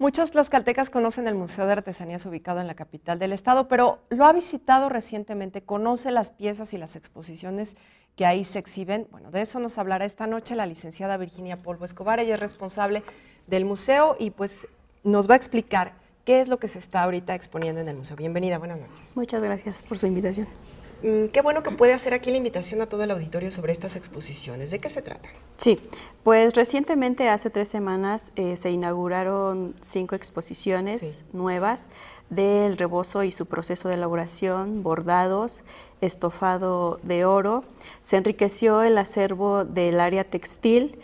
Muchos tlaxcaltecas conocen el Museo de Artesanías ubicado en la capital del estado, pero lo ha visitado recientemente, conoce las piezas y las exposiciones que ahí se exhiben. Bueno, de eso nos hablará esta noche la licenciada Virginia Polvo Escobar, ella es responsable del museo y pues nos va a explicar qué es lo que se está ahorita exponiendo en el museo. Bienvenida, buenas noches. Muchas gracias por su invitación. Mm, qué bueno que puede hacer aquí la invitación a todo el auditorio sobre estas exposiciones. ¿De qué se trata? Sí, pues recientemente, hace tres semanas, eh, se inauguraron cinco exposiciones nuevas del rebozo y su proceso de elaboración, bordados, estofado de oro. Se enriqueció el acervo del área textil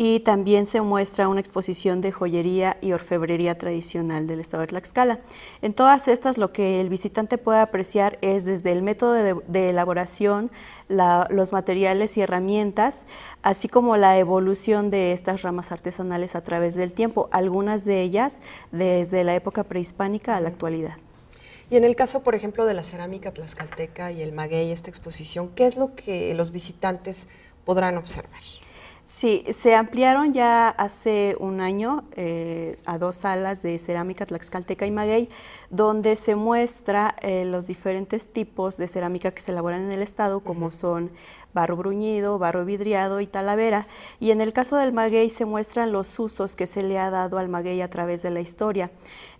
y también se muestra una exposición de joyería y orfebrería tradicional del estado de Tlaxcala. En todas estas lo que el visitante puede apreciar es desde el método de, elaboración, los materiales y herramientas, así como la evolución de estas ramas artesanales a través del tiempo, algunas de ellas desde la época prehispánica a la actualidad. Y en el caso, por ejemplo, de la cerámica tlaxcalteca y el maguey, esta exposición, ¿qué es lo que los visitantes podrán observar? Sí, se ampliaron ya hace un año eh, a dos salas de cerámica tlaxcalteca y maguey, donde se muestra eh, los diferentes tipos de cerámica que se elaboran en el estado, como son barro bruñido, barro vidriado y talavera. Y en el caso del maguey se muestran los usos que se le ha dado al maguey a través de la historia.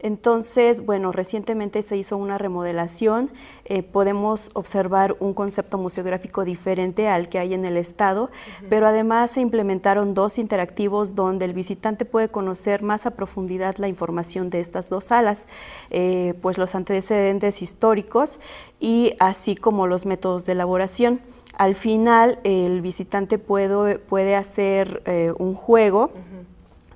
Entonces, bueno, recientemente se hizo una remodelación, eh, podemos observar un concepto museográfico diferente al que hay en el estado, pero además se implementó implementaron dos interactivos donde el visitante puede conocer más a profundidad la información de estas dos salas, eh, pues los antecedentes históricos y así como los métodos de elaboración. Al final, el visitante puede, puede hacer eh, un juego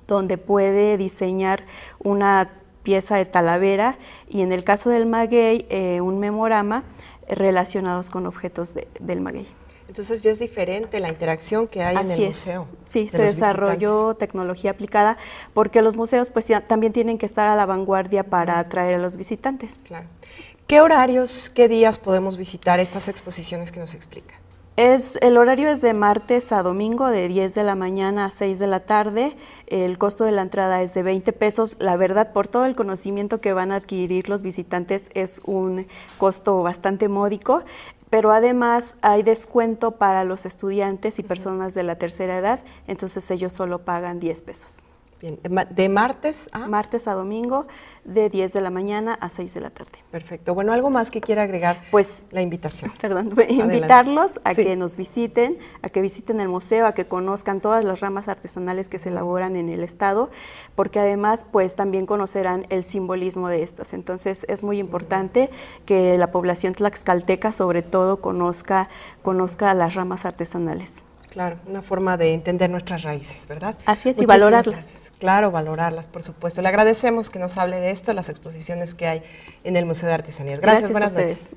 donde puede diseñar una pieza de talavera y en el caso del maguey, eh, un memorama relacionados con objetos del maguey. Entonces ya es diferente la interacción que hay en el museo. Sí, se desarrolló tecnología aplicada porque los museos pues también tienen que estar a la vanguardia para atraer a los visitantes. Claro. ¿Qué horarios, qué días podemos visitar estas exposiciones que nos explican? Es, el horario es de martes a domingo, de 10 de la mañana a 6 de la tarde. El costo de la entrada es de 20 pesos. La verdad, por todo el conocimiento que van a adquirir los visitantes, es un costo bastante módico pero además hay descuento para los estudiantes y personas de la tercera edad, entonces ellos solo pagan 10 pesos de martes a... Martes a domingo, de 10 de la mañana a 6 de la tarde. Perfecto. Bueno, ¿algo más que quiera agregar? Pues la invitación. Perdón, invitarlos a que nos visiten, a que visiten el museo, a que conozcan todas las ramas artesanales que se elaboran en el estado, porque además pues también conocerán el simbolismo de estas. Entonces es muy importante que la población tlaxcalteca sobre todo conozca, conozca las ramas artesanales. Claro, una forma de entender nuestras raíces, ¿verdad? Así es, y valorarlas. Claro, valorarlas, por supuesto. Le agradecemos que nos hable de esto, las exposiciones que hay en el Museo de Artesanías. Gracias, buenas noches.